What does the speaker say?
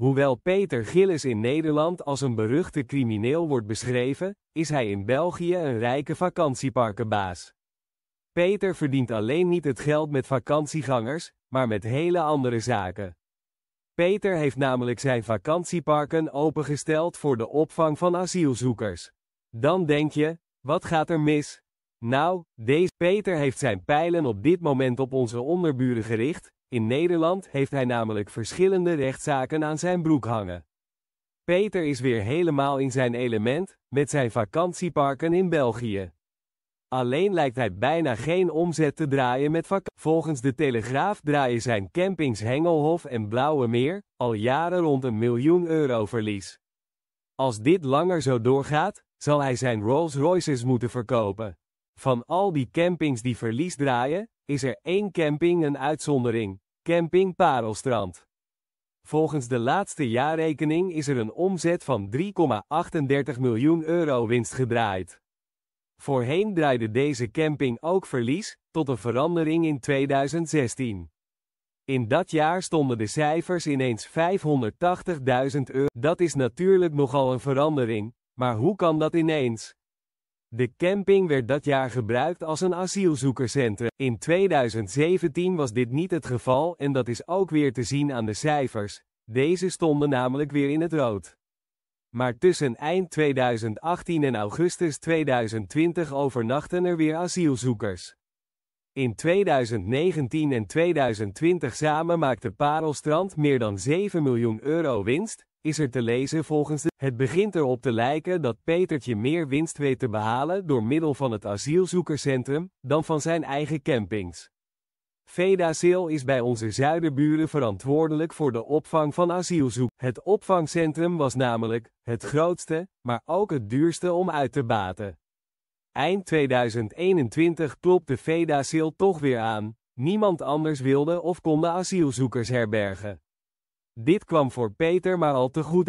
Hoewel Peter Gillis in Nederland als een beruchte crimineel wordt beschreven, is hij in België een rijke vakantieparkenbaas. Peter verdient alleen niet het geld met vakantiegangers, maar met hele andere zaken. Peter heeft namelijk zijn vakantieparken opengesteld voor de opvang van asielzoekers. Dan denk je, wat gaat er mis? Nou, deze Peter heeft zijn pijlen op dit moment op onze onderburen gericht, in Nederland heeft hij namelijk verschillende rechtszaken aan zijn broek hangen. Peter is weer helemaal in zijn element, met zijn vakantieparken in België. Alleen lijkt hij bijna geen omzet te draaien met vakantie. Volgens de Telegraaf draaien zijn campings Hengelhof en Blauwe Meer al jaren rond een miljoen euro verlies. Als dit langer zo doorgaat, zal hij zijn Rolls Royces moeten verkopen. Van al die campings die verlies draaien, is er één camping een uitzondering, Camping Parelstrand. Volgens de laatste jaarrekening is er een omzet van 3,38 miljoen euro winst gedraaid. Voorheen draaide deze camping ook verlies, tot een verandering in 2016. In dat jaar stonden de cijfers ineens 580.000 euro. Dat is natuurlijk nogal een verandering, maar hoe kan dat ineens? De camping werd dat jaar gebruikt als een asielzoekerscentrum. In 2017 was dit niet het geval en dat is ook weer te zien aan de cijfers. Deze stonden namelijk weer in het rood. Maar tussen eind 2018 en augustus 2020 overnachten er weer asielzoekers. In 2019 en 2020 samen maakte Parelstrand meer dan 7 miljoen euro winst, is er te lezen volgens de. Het begint erop te lijken dat Petertje meer winst weet te behalen door middel van het asielzoekerscentrum, dan van zijn eigen campings. Vedaasiel is bij onze zuiderburen verantwoordelijk voor de opvang van asielzoek. Het opvangcentrum was namelijk het grootste, maar ook het duurste om uit te baten. Eind 2021 klopte Vedaceel toch weer aan. Niemand anders wilde of kon de asielzoekers herbergen. Dit kwam voor Peter maar al te goed